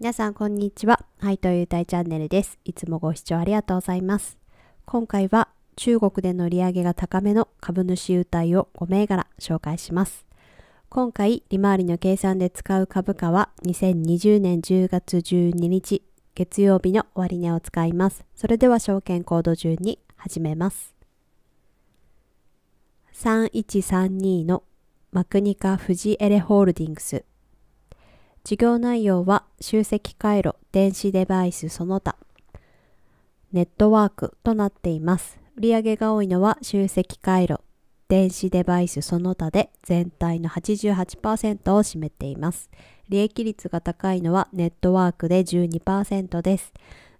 皆さんこんにちは。はいというたいチャンネルです。いつもご視聴ありがとうございます。今回は中国での利上げが高めの株主優待を5銘柄紹介します。今回、利回りの計算で使う株価は2020年10月12日月曜日の終値を使います。それでは証券コード順に始めます。3132のマクニカ・フジエレホールディングス事業内容は集積回路、電子デバイスその他、ネットワークとなっています。売上が多いのは集積回路、電子デバイスその他で全体の88%を占めています。利益率が高いのはネットワークで12%です。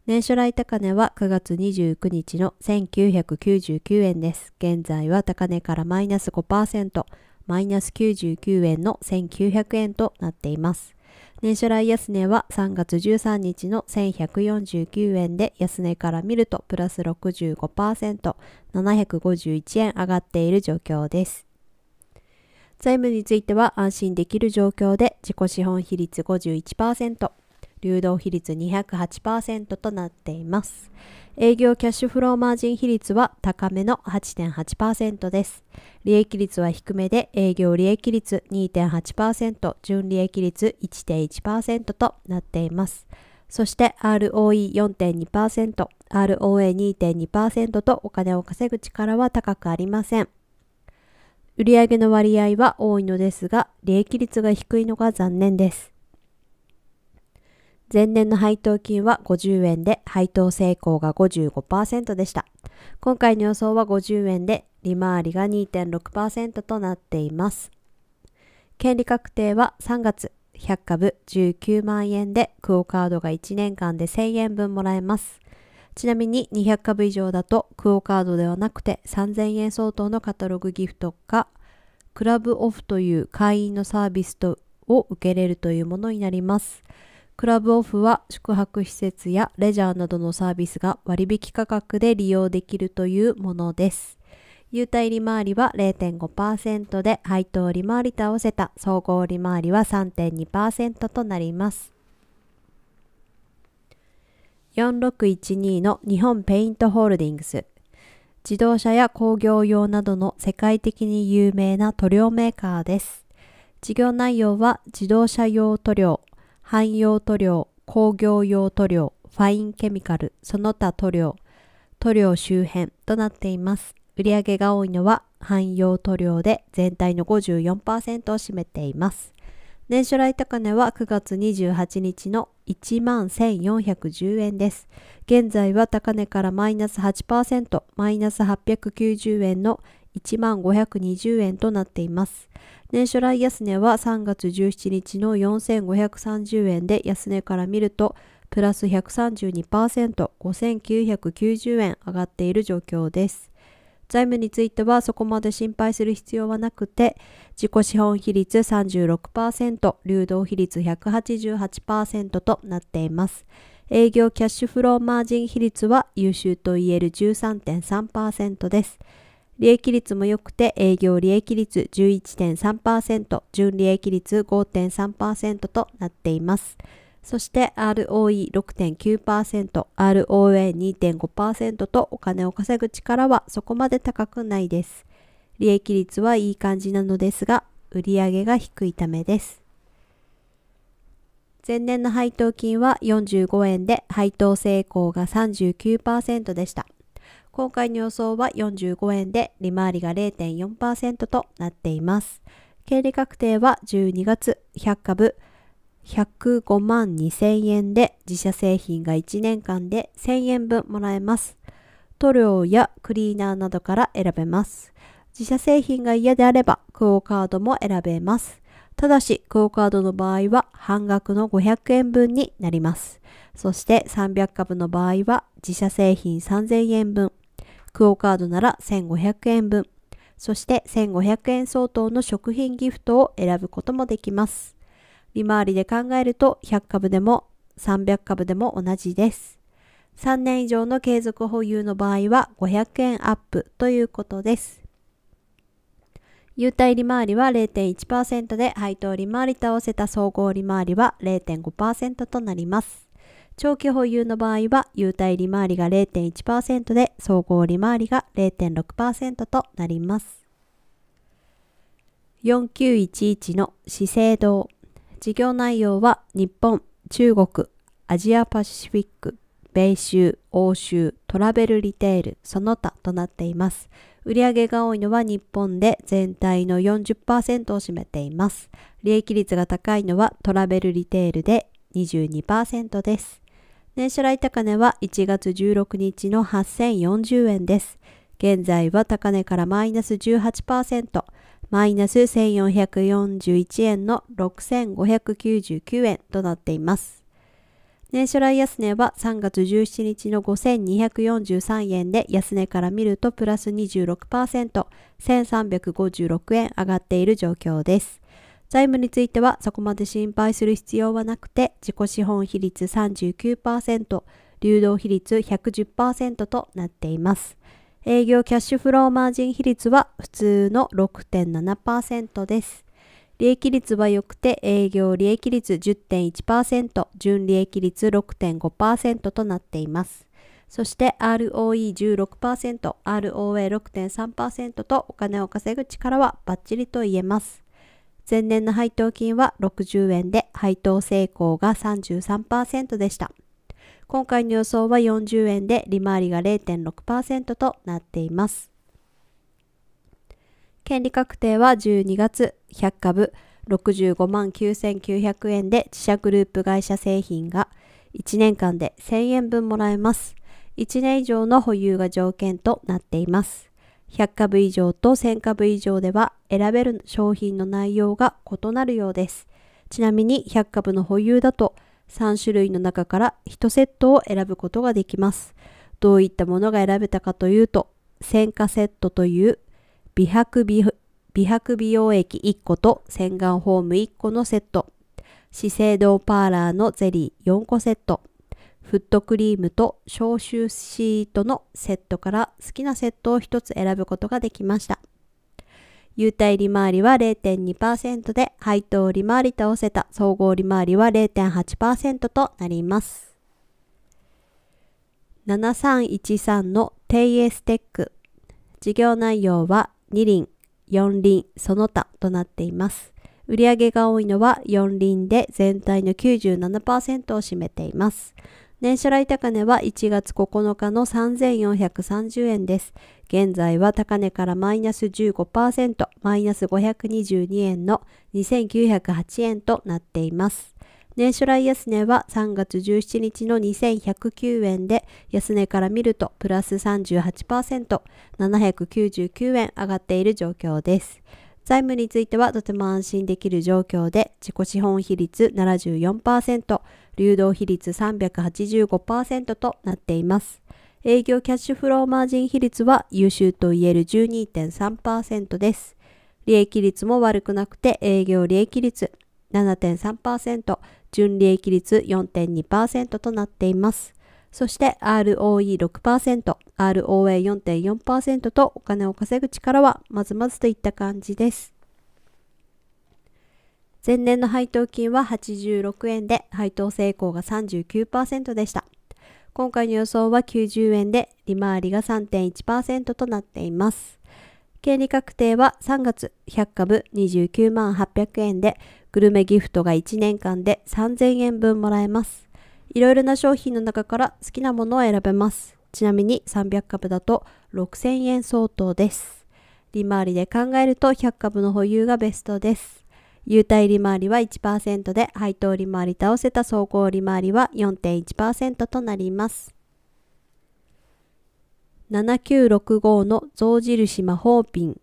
年初来高値は9月29日の1999円です。現在は高値からマイナス5%、マイナス99円の1900円となっています。年初来安値は3月13日の1149円で安値から見るとプラス65%、751円上がっている状況です。財務については安心できる状況で自己資本比率51%、流動比率208%となっています。営業キャッシュフローマージン比率は高めの8.8%です。利益率は低めで営業利益率2.8%、純利益率1.1%となっています。そして ROE4.2%、ROA2.2% とお金を稼ぐ力は高くありません。売上の割合は多いのですが、利益率が低いのが残念です。前年の配当金は50円で配当成功が55%でした。今回の予想は50円で利回りが2.6%となっています。権利確定は3月100株19万円でクオカードが1年間で1000円分もらえます。ちなみに200株以上だとクオカードではなくて3000円相当のカタログギフトかクラブオフという会員のサービスを受けれるというものになります。クラブオフは宿泊施設やレジャーなどのサービスが割引価格で利用できるというものです。優待利回りは0.5%で配当利回りと合わせた総合利回りは3.2%となります。4612の日本ペイントホールディングス自動車や工業用などの世界的に有名な塗料メーカーです。事業内容は自動車用塗料、汎用塗料、工業用塗料、ファインケミカル、その他塗料、塗料周辺となっています。売上が多いのは汎用塗料で全体の54%を占めています。年初来高値は9月28日の1万1410円です。現在は高値からマイナス8%、マイナス890円の1 5 2 0円となっています。年初来安値は3月17日の4,530円で安値から見るとプラス 132%5,990 円上がっている状況です。財務についてはそこまで心配する必要はなくて自己資本比率36%流動比率188%となっています営業キャッシュフローマージン比率は優秀といえる13.3%です利益率も良くて営業利益率11.3%、純利益率5.3%となっています。そして ROE6.9%、ROA2.5% とお金を稼ぐ力はそこまで高くないです。利益率はいい感じなのですが、売上が低いためです。前年の配当金は45円で配当成功が39%でした。今回の予想は45円で利回りが0.4%となっています。経理確定は12月100株105万2000円で自社製品が1年間で1000円分もらえます。塗料やクリーナーなどから選べます。自社製品が嫌であればクオカードも選べます。ただし、クオカードの場合は半額の500円分になります。そして300株の場合は自社製品3000円分、クオカードなら1500円分、そして1500円相当の食品ギフトを選ぶこともできます。利回りで考えると100株でも300株でも同じです。3年以上の継続保有の場合は500円アップということです。優待利回りは0.1%で配当利回りと合わせた総合利回りは0.5%となります。長期保有の場合は、優待利回りが0.1%で、総合利回りが0.6%となります。4911の資生堂。事業内容は、日本、中国、アジアパシフィック、米州、欧州、トラベルリテール、その他となっています。売上が多いのは日本で全体の40%を占めています。利益率が高いのはトラベルリテールで22%です。年初来高値は1月16日の8040円です。現在は高値からマイナス18%、マイナス1441円の6599円となっています。年初来安値は3月17日の5243円で安値から見るとプラス26%、1356円上がっている状況です。財務についてはそこまで心配する必要はなくて、自己資本比率39%、流動比率110%となっています。営業キャッシュフローマージン比率は普通の6.7%です。利益率は良くて営業利益率10.1%、純利益率6.5%となっています。そして ROE16%、ROA6.3% とお金を稼ぐ力はバッチリと言えます。前年の配当金は60円で配当成功が33%でした。今回の予想は40円で利回りが0.6%となっています。権利確定は12月100株65万9900円で自社グループ会社製品が1年間で1000円分もらえます。1年以上の保有が条件となっています。100株以上と1000株以上では選べる商品の内容が異なるようです。ちなみに100株の保有だと3種類の中から1セットを選ぶことができます。どういったものが選べたかというと、1000カセットという美白美美白美容液1個と洗顔フォーム1個のセット、資生堂パーラーのゼリー4個セット、フットクリームと消臭シートのセットから好きなセットを1つ選ぶことができました。優待利回りは0.2%で、配当利回りと合わせた総合利回りは0.8%となります。7313のテエーステック。事業内容は2輪、4輪、その他となっています。売上が多いのは4輪で全体の97%を占めています。年初来高値は1月9日の3430円です。現在は高値からマイナス15%、マイナス522円の2908円となっています。年初来安値は3月17日の2109円で、安値から見るとプラス38%、799円上がっている状況です。財務についてはとても安心できる状況で、自己資本比率74%、流動比率385%となっています。営業キャッシュフローマージン比率は優秀といえる12.3%です。利益率も悪くなくて営業利益率7.3%、純利益率4.2%となっています。そして ROE6%、ROA4.4% とお金を稼ぐ力はまずまずといった感じです。前年の配当金は86円で配当成功が39%でした。今回の予想は90円で利回りが3.1%となっています。権利確定は3月100株29万800円でグルメギフトが1年間で3000円分もらえます。いろいろな商品の中から好きなものを選べます。ちなみに300株だと6000円相当です。利回りで考えると100株の保有がベストです。優待利回りは1%で、配当利回り倒せた総合利回りは4.1%となります。7965の象印魔法瓶。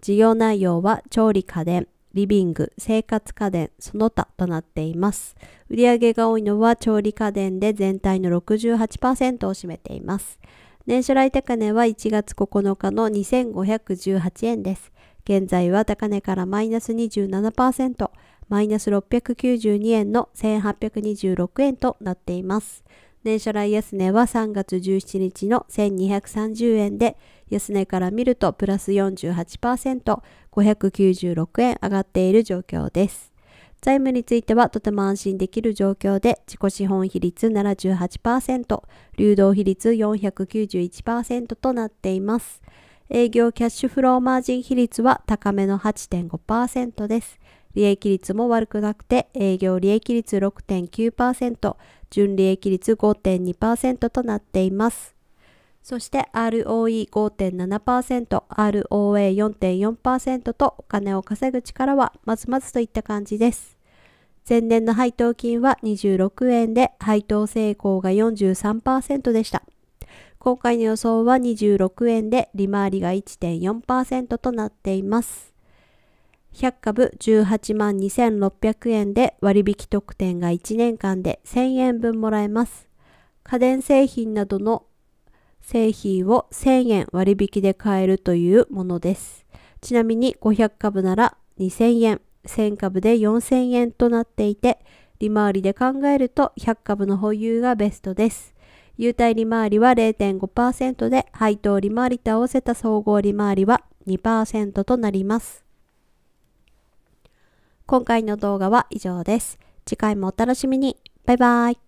事業内容は調理家電、リビング、生活家電、その他となっています。売上が多いのは調理家電で全体の68%を占めています。年初来高値は1月9日の2518円です。現在は高値からマイナス27%、マイナス692円の1826円となっています。年初来安値は3月17日の1230円で、安値から見るとプラス48%、596円上がっている状況です。財務についてはとても安心できる状況で、自己資本比率78%、流動比率491%となっています。営業キャッシュフローマージン比率は高めの8.5%です。利益率も悪くなくて、営業利益率6.9%、純利益率5.2%となっています。そして ROE5.7%、ROA4.4% とお金を稼ぐ力はまずまずといった感じです。前年の配当金は26円で配当成功が43%でした。今回の予想は26円で利回りが1.4%となっています。100株18万2600円で割引特典が1年間で1000円分もらえます。家電製品などの製品を1000円割引で買えるというものです。ちなみに500株なら2000円、1000株で4000円となっていて、利回りで考えると100株の保有がベストです。優待利回りは0.5%で、配当利回りと合わせた総合利回りは2%となります。今回の動画は以上です。次回もお楽しみに。バイバイ。